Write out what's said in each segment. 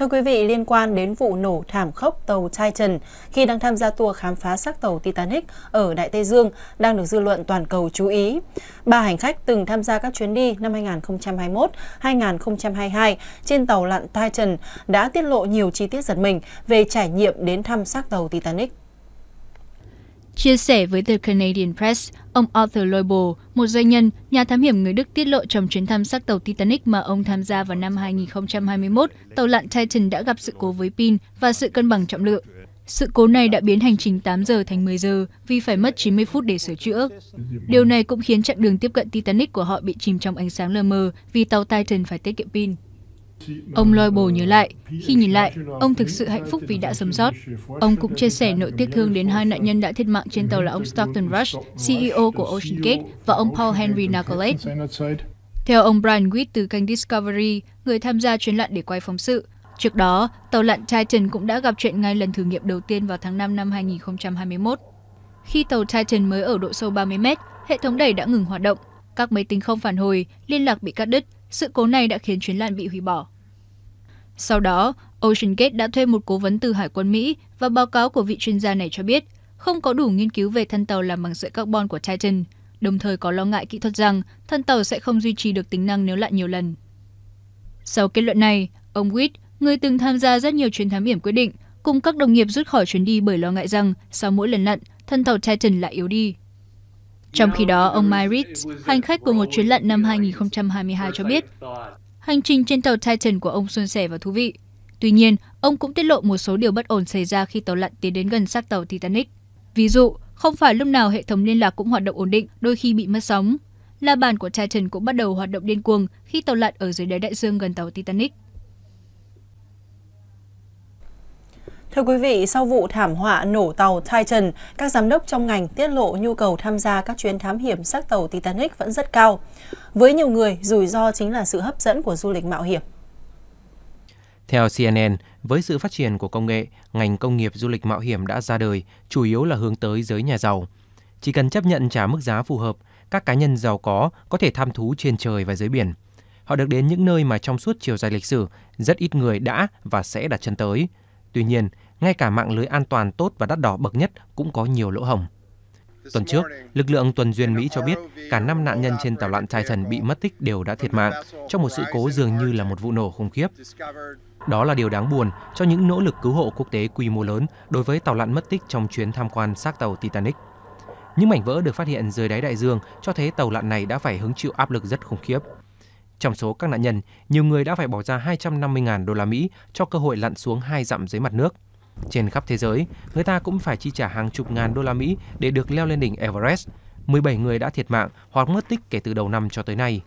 Thưa quý vị, liên quan đến vụ nổ thảm khốc tàu Titan khi đang tham gia tour khám phá xác tàu Titanic ở Đại Tây Dương đang được dư luận toàn cầu chú ý. Ba hành khách từng tham gia các chuyến đi năm 2021, 2022 trên tàu lặn Titan đã tiết lộ nhiều chi tiết giật mình về trải nghiệm đến thăm xác tàu Titanic. Chia sẻ với The Canadian Press, ông Arthur Loibl, một doanh nhân, nhà thám hiểm người Đức tiết lộ trong chuyến thăm xác tàu Titanic mà ông tham gia vào năm 2021, tàu lặn Titan đã gặp sự cố với pin và sự cân bằng trọng lượng. Sự cố này đã biến hành trình 8 giờ thành 10 giờ vì phải mất 90 phút để sửa chữa. Điều này cũng khiến chặng đường tiếp cận Titanic của họ bị chìm trong ánh sáng lờ mờ vì tàu Titan phải tiết kiệm pin. Ông Loi Bồ nhớ lại, khi nhìn lại, ông thực sự hạnh phúc vì đã sống sót. Ông cũng chia sẻ nỗi tiếc thương đến hai nạn nhân đã thiệt mạng trên tàu là ông Stockton Rush, CEO của OceanGate, e và ông Paul Henry Nicolet. Theo ông Brian Witt từ kênh Discovery, người tham gia chuyến lặn để quay phóng sự, trước đó, tàu lặn Titan cũng đã gặp chuyện ngay lần thử nghiệm đầu tiên vào tháng 5 năm 2021. Khi tàu Titan mới ở độ sâu 30 mét, hệ thống đẩy đã ngừng hoạt động. Các máy tính không phản hồi, liên lạc bị cắt đứt sự cố này đã khiến chuyến lặn bị hủy bỏ. Sau đó, Ocean Gate đã thuê một cố vấn từ Hải quân Mỹ và báo cáo của vị chuyên gia này cho biết không có đủ nghiên cứu về thân tàu làm bằng sợi carbon của Titan, đồng thời có lo ngại kỹ thuật rằng thân tàu sẽ không duy trì được tính năng nếu lặn nhiều lần. Sau kết luận này, ông Witt, người từng tham gia rất nhiều chuyến thám hiểm quyết định, cùng các đồng nghiệp rút khỏi chuyến đi bởi lo ngại rằng sau mỗi lần lặn, thân tàu Titan lại yếu đi. Trong khi đó, ông Mike Reed, hành khách của một chuyến lặn năm 2022 cho biết, hành trình trên tàu Titan của ông suôn sẻ và thú vị. Tuy nhiên, ông cũng tiết lộ một số điều bất ổn xảy ra khi tàu lặn tiến đến gần xác tàu Titanic. Ví dụ, không phải lúc nào hệ thống liên lạc cũng hoạt động ổn định, đôi khi bị mất sóng. La bàn của Titan cũng bắt đầu hoạt động điên cuồng khi tàu lặn ở dưới đáy đại dương gần tàu Titanic. Thưa quý vị, sau vụ thảm họa nổ tàu Titan, các giám đốc trong ngành tiết lộ nhu cầu tham gia các chuyến thám hiểm xác tàu Titanic vẫn rất cao. Với nhiều người, rủi ro chính là sự hấp dẫn của du lịch mạo hiểm. Theo CNN, với sự phát triển của công nghệ, ngành công nghiệp du lịch mạo hiểm đã ra đời, chủ yếu là hướng tới giới nhà giàu. Chỉ cần chấp nhận trả mức giá phù hợp, các cá nhân giàu có có thể tham thú trên trời và dưới biển. Họ được đến những nơi mà trong suốt chiều dài lịch sử, rất ít người đã và sẽ đặt chân tới – Tuy nhiên, ngay cả mạng lưới an toàn tốt và đắt đỏ bậc nhất cũng có nhiều lỗ hổng. Tuần trước, lực lượng tuần duyên Mỹ cho biết cả 5 nạn nhân trên tàu lặn Titan bị mất tích đều đã thiệt mạng trong một sự cố dường như là một vụ nổ khủng khiếp. Đó là điều đáng buồn cho những nỗ lực cứu hộ quốc tế quy mô lớn đối với tàu lặn mất tích trong chuyến tham quan xác tàu Titanic. Những mảnh vỡ được phát hiện dưới đáy đại dương cho thấy tàu lặn này đã phải hứng chịu áp lực rất khủng khiếp. Trong số các nạn nhân, nhiều người đã phải bỏ ra 250.000 đô la Mỹ cho cơ hội lặn xuống hai dặm dưới mặt nước. Trên khắp thế giới, người ta cũng phải chi trả hàng chục ngàn đô la Mỹ để được leo lên đỉnh Everest. 17 người đã thiệt mạng hoặc mất tích kể từ đầu năm cho tới nay.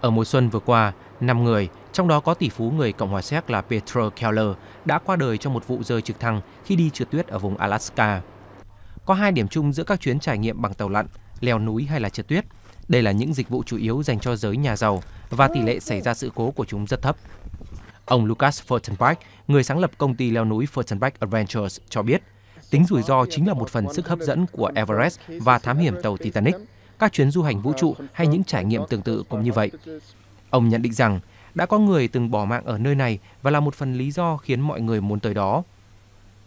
Ở mùa xuân vừa qua, 5 người, trong đó có tỷ phú người Cộng hòa Séc là Petr Keller, đã qua đời trong một vụ rơi trực thăng khi đi trượt tuyết ở vùng Alaska. Có hai điểm chung giữa các chuyến trải nghiệm bằng tàu lặn, leo núi hay là trượt tuyết – đây là những dịch vụ chủ yếu dành cho giới nhà giàu và tỷ lệ xảy ra sự cố của chúng rất thấp. Ông Lucas Furtenbach, người sáng lập công ty leo núi Furtenbach Adventures, cho biết tính rủi ro chính là một phần sức hấp dẫn của Everest và thám hiểm tàu Titanic, các chuyến du hành vũ trụ hay những trải nghiệm tương tự cũng như vậy. Ông nhận định rằng đã có người từng bỏ mạng ở nơi này và là một phần lý do khiến mọi người muốn tới đó.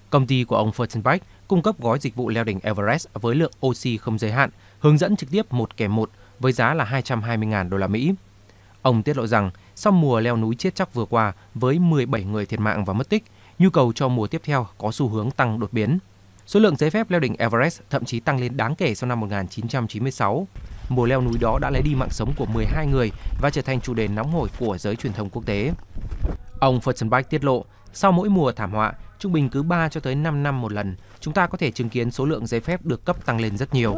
Công ty của ông Furtenbach cung cấp gói dịch vụ leo đỉnh Everest với lượng oxy không giới hạn, hướng dẫn trực tiếp một kèm một với giá là 220.000 đô la Mỹ. Ông tiết lộ rằng, sau mùa leo núi chết chóc vừa qua với 17 người thiệt mạng và mất tích, nhu cầu cho mùa tiếp theo có xu hướng tăng đột biến. Số lượng giấy phép leo đỉnh Everest thậm chí tăng lên đáng kể sau năm 1996. Mùa leo núi đó đã lấy đi mạng sống của 12 người và trở thành chủ đề nóng hổi của giới truyền thông quốc tế. Ông Furstenberg tiết lộ, sau mỗi mùa thảm họa, trung bình cứ 3 cho tới 5 năm một lần, chúng ta có thể chứng kiến số lượng giấy phép được cấp tăng lên rất nhiều.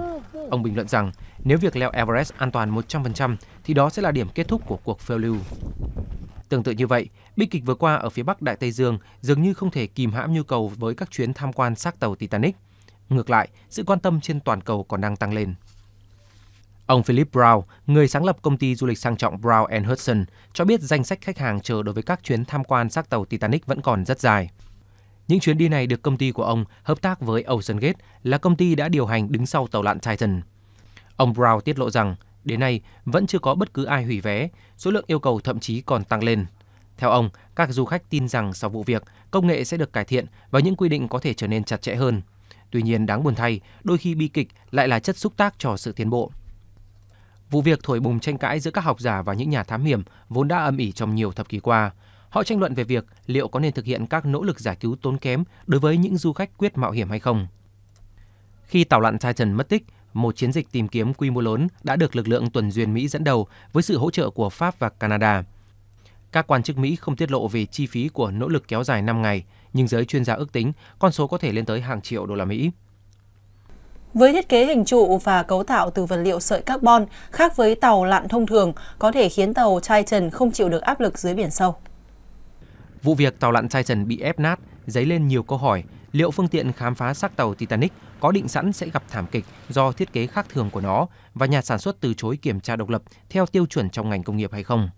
Ông bình luận rằng nếu việc leo Everest an toàn 100% thì đó sẽ là điểm kết thúc của cuộc phiêu lưu. Tương tự như vậy, bi kịch vừa qua ở phía bắc Đại Tây Dương dường như không thể kìm hãm nhu cầu với các chuyến tham quan xác tàu Titanic. Ngược lại, sự quan tâm trên toàn cầu còn đang tăng lên. Ông Philip Brown, người sáng lập công ty du lịch sang trọng Brown Hudson, cho biết danh sách khách hàng chờ đối với các chuyến tham quan xác tàu Titanic vẫn còn rất dài. Những chuyến đi này được công ty của ông hợp tác với OceanGate là công ty đã điều hành đứng sau tàu lặn Titan. Ông Brown tiết lộ rằng, đến nay vẫn chưa có bất cứ ai hủy vé, số lượng yêu cầu thậm chí còn tăng lên. Theo ông, các du khách tin rằng sau vụ việc, công nghệ sẽ được cải thiện và những quy định có thể trở nên chặt chẽ hơn. Tuy nhiên, đáng buồn thay, đôi khi bi kịch lại là chất xúc tác cho sự tiến bộ. Vụ việc thổi bùng tranh cãi giữa các học giả và những nhà thám hiểm vốn đã âm ỉ trong nhiều thập kỷ qua, Họ tranh luận về việc liệu có nên thực hiện các nỗ lực giải cứu tốn kém đối với những du khách quyết mạo hiểm hay không. Khi tàu lặn Titan mất tích, một chiến dịch tìm kiếm quy mô lớn đã được lực lượng tuần duyên Mỹ dẫn đầu với sự hỗ trợ của Pháp và Canada. Các quan chức Mỹ không tiết lộ về chi phí của nỗ lực kéo dài 5 ngày, nhưng giới chuyên gia ước tính con số có thể lên tới hàng triệu đô la Mỹ. Với thiết kế hình trụ và cấu tạo từ vật liệu sợi carbon khác với tàu lặn thông thường, có thể khiến tàu Titan không chịu được áp lực dưới biển sâu. Vụ việc tàu lặn Titan bị ép nát dấy lên nhiều câu hỏi liệu phương tiện khám phá xác tàu Titanic có định sẵn sẽ gặp thảm kịch do thiết kế khác thường của nó và nhà sản xuất từ chối kiểm tra độc lập theo tiêu chuẩn trong ngành công nghiệp hay không.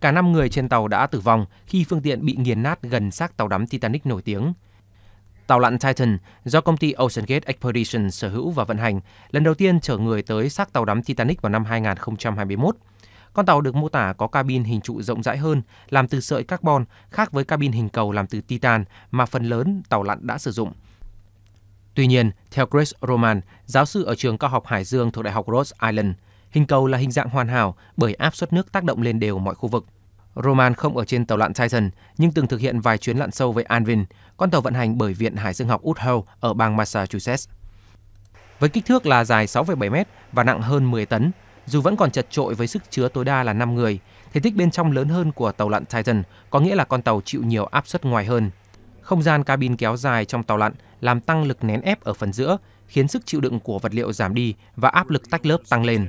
Cả 5 người trên tàu đã tử vong khi phương tiện bị nghiền nát gần xác tàu đắm Titanic nổi tiếng. Tàu lặn Titan do công ty OceanGate Expedition sở hữu và vận hành lần đầu tiên chở người tới xác tàu đắm Titanic vào năm 2021. Con tàu được mô tả có cabin hình trụ rộng rãi hơn, làm từ sợi carbon, khác với cabin hình cầu làm từ titan mà phần lớn tàu lặn đã sử dụng. Tuy nhiên, theo Chris Roman, giáo sư ở trường cao học Hải Dương thuộc Đại học Rhode Island, hình cầu là hình dạng hoàn hảo bởi áp suất nước tác động lên đều mọi khu vực. Roman không ở trên tàu lặn Titan, nhưng từng thực hiện vài chuyến lặn sâu với Anvin, con tàu vận hành bởi Viện Hải dương học Woodhull ở bang Massachusetts. Với kích thước là dài 6,7 m và nặng hơn 10 tấn, dù vẫn còn chật trội với sức chứa tối đa là 5 người, thể tích bên trong lớn hơn của tàu lặn Titan, có nghĩa là con tàu chịu nhiều áp suất ngoài hơn. Không gian cabin kéo dài trong tàu lặn làm tăng lực nén ép ở phần giữa, khiến sức chịu đựng của vật liệu giảm đi và áp lực tách lớp tăng lên.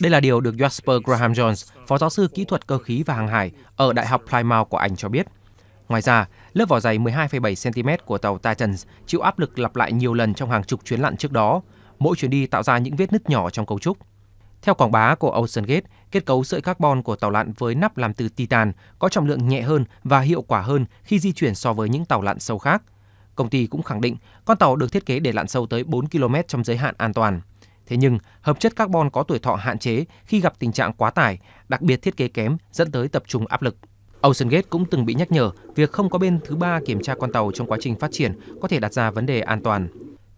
Đây là điều được Jasper Graham Jones, phó giáo sư kỹ thuật cơ khí và hàng hải ở Đại học Plymouth của Anh cho biết. Ngoài ra, lớp vỏ dày 12,7 cm của tàu Titan chịu áp lực lặp lại nhiều lần trong hàng chục chuyến lặn trước đó. Mỗi chuyến đi tạo ra những vết nứt nhỏ trong cấu trúc. Theo quảng bá của Ocean Gate, kết cấu sợi carbon của tàu lặn với nắp làm từ titan có trọng lượng nhẹ hơn và hiệu quả hơn khi di chuyển so với những tàu lặn sâu khác. Công ty cũng khẳng định con tàu được thiết kế để lặn sâu tới 4 km trong giới hạn an toàn. Thế nhưng, hợp chất carbon có tuổi thọ hạn chế khi gặp tình trạng quá tải, đặc biệt thiết kế kém dẫn tới tập trung áp lực. Ocean Gate cũng từng bị nhắc nhở việc không có bên thứ ba kiểm tra con tàu trong quá trình phát triển có thể đặt ra vấn đề an toàn.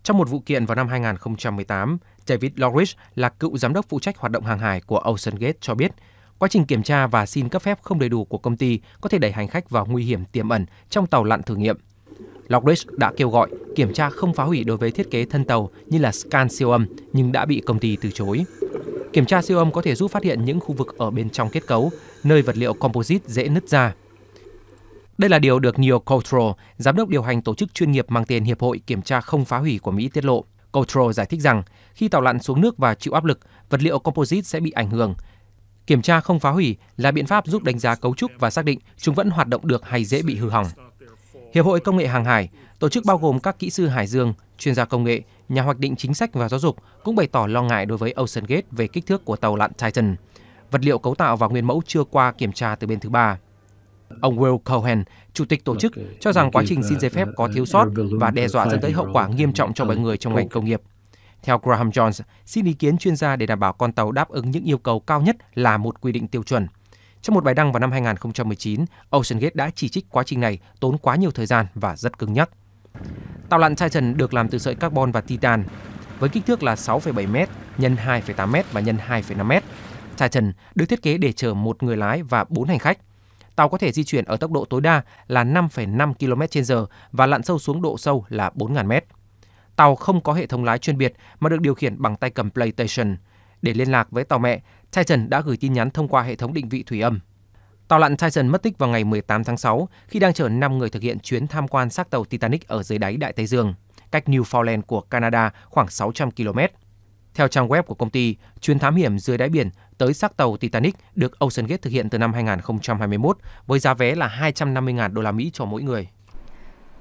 Trong một vụ kiện vào năm 2018, David Lorich là cựu giám đốc phụ trách hoạt động hàng hải của Ocean Gate cho biết, quá trình kiểm tra và xin cấp phép không đầy đủ của công ty có thể đẩy hành khách vào nguy hiểm tiềm ẩn trong tàu lặn thử nghiệm. Lockridge đã kêu gọi kiểm tra không phá hủy đối với thiết kế thân tàu như là scan siêu âm nhưng đã bị công ty từ chối. Kiểm tra siêu âm có thể giúp phát hiện những khu vực ở bên trong kết cấu, nơi vật liệu composite dễ nứt ra. Đây là điều được Neil Cottrell, giám đốc điều hành tổ chức chuyên nghiệp mang tên Hiệp hội Kiểm tra Không Phá Hủy của Mỹ tiết lộ. Coutreau giải thích rằng khi tàu lặn xuống nước và chịu áp lực, vật liệu composite sẽ bị ảnh hưởng. Kiểm tra không phá hủy là biện pháp giúp đánh giá cấu trúc và xác định chúng vẫn hoạt động được hay dễ bị hư hỏng. Hiệp hội Công nghệ Hàng hải, tổ chức bao gồm các kỹ sư hải dương, chuyên gia công nghệ, nhà hoạch định chính sách và giáo dục cũng bày tỏ lo ngại đối với Ocean Gate về kích thước của tàu lặn Titan. Vật liệu cấu tạo và nguyên mẫu chưa qua kiểm tra từ bên thứ ba. Ông Will Cohen, chủ tịch tổ chức, cho rằng quá trình xin giấy phép có thiếu sót và đe dọa dẫn tới hậu quả nghiêm trọng cho mọi người trong ngành công nghiệp. Theo Graham Jones, xin ý kiến chuyên gia để đảm bảo con tàu đáp ứng những yêu cầu cao nhất là một quy định tiêu chuẩn. Trong một bài đăng vào năm 2019, OceanGate đã chỉ trích quá trình này tốn quá nhiều thời gian và rất cứng nhắc. Tàu lặn Titan được làm từ sợi carbon và titan, với kích thước là 6,7m x 2,8m và x 2,5m. Titan được thiết kế để chở một người lái và bốn hành khách tàu có thể di chuyển ở tốc độ tối đa là 5,5 km/h và lặn sâu xuống độ sâu là 4.000 m. Tàu không có hệ thống lái chuyên biệt mà được điều khiển bằng tay cầm PlayStation. Để liên lạc với tàu mẹ, Titan đã gửi tin nhắn thông qua hệ thống định vị thủy âm. Tàu lặn Titan mất tích vào ngày 18 tháng 6 khi đang chở 5 người thực hiện chuyến tham quan xác tàu Titanic ở dưới đáy Đại Tây Dương, cách Newfoundland của Canada khoảng 600 km. Theo trang web của công ty, chuyến thám hiểm dưới đáy biển tới xác tàu Titanic được Ocean Gate thực hiện từ năm 2021 với giá vé là 250.000 đô la Mỹ cho mỗi người.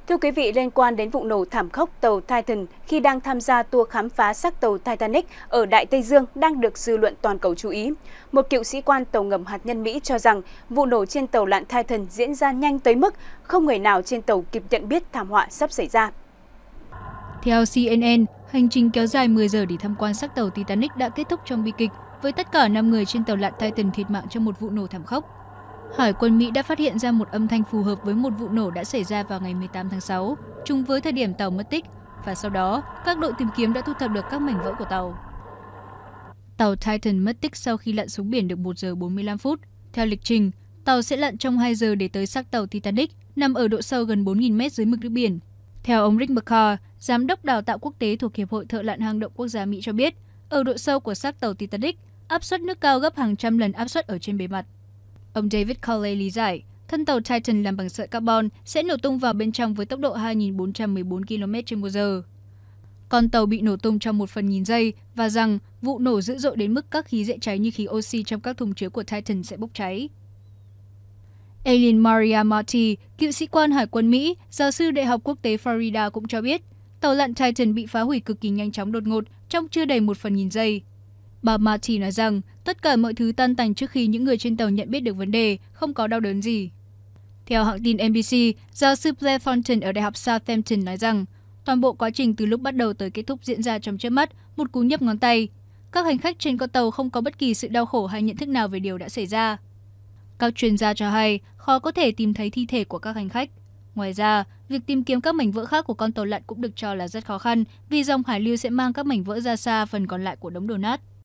Thưa quý vị, liên quan đến vụ nổ thảm khốc tàu Titan khi đang tham gia tour khám phá xác tàu Titanic ở Đại Tây Dương đang được dư luận toàn cầu chú ý. Một cựu sĩ quan tàu ngầm hạt nhân Mỹ cho rằng vụ nổ trên tàu lặn Titan diễn ra nhanh tới mức không người nào trên tàu kịp nhận biết thảm họa sắp xảy ra. Theo CNN, Hành trình kéo dài 10 giờ để tham quan xác tàu Titanic đã kết thúc trong bi kịch, với tất cả 5 người trên tàu lặn Titan thiệt mạng trong một vụ nổ thảm khốc. Hải quân Mỹ đã phát hiện ra một âm thanh phù hợp với một vụ nổ đã xảy ra vào ngày 18 tháng 6, trùng với thời điểm tàu mất tích, và sau đó, các đội tìm kiếm đã thu thập được các mảnh vỡ của tàu. Tàu Titan mất tích sau khi lặn xuống biển được 1 giờ 45 phút. Theo lịch trình, tàu sẽ lặn trong 2 giờ để tới xác tàu Titanic, nằm ở độ sâu gần 4.000 mét dưới mực nước biển, theo ông Rick McCall, giám đốc đào tạo quốc tế thuộc Hiệp hội Thợ lặn hang động quốc gia Mỹ cho biết, ở độ sâu của xác tàu Titanic, áp suất nước cao gấp hàng trăm lần áp suất ở trên bề mặt. Ông David Cawley lý giải, thân tàu Titan làm bằng sợi carbon sẽ nổ tung vào bên trong với tốc độ 2.414 km h Con tàu bị nổ tung trong một phần nghìn giây và rằng vụ nổ dữ dội đến mức các khí dễ cháy như khí oxy trong các thùng chứa của Titan sẽ bốc cháy. Aileen Maria Marty, cựu sĩ quan Hải quân Mỹ, giáo sư Đại học Quốc tế Florida cũng cho biết, tàu lặn Titan bị phá hủy cực kỳ nhanh chóng đột ngột trong chưa đầy một phần nghìn giây. Bà Marty nói rằng, tất cả mọi thứ tan tành trước khi những người trên tàu nhận biết được vấn đề, không có đau đớn gì. Theo hãng tin NBC, giáo sư Blair Fountain ở Đại học Southampton nói rằng, toàn bộ quá trình từ lúc bắt đầu tới kết thúc diễn ra trong chớp mắt, một cú nhấp ngón tay. Các hành khách trên con tàu không có bất kỳ sự đau khổ hay nhận thức nào về điều đã xảy ra. Các chuyên gia cho hay khó có thể tìm thấy thi thể của các hành khách. Ngoài ra, việc tìm kiếm các mảnh vỡ khác của con tàu lặn cũng được cho là rất khó khăn vì dòng hải lưu sẽ mang các mảnh vỡ ra xa phần còn lại của đống đổ nát.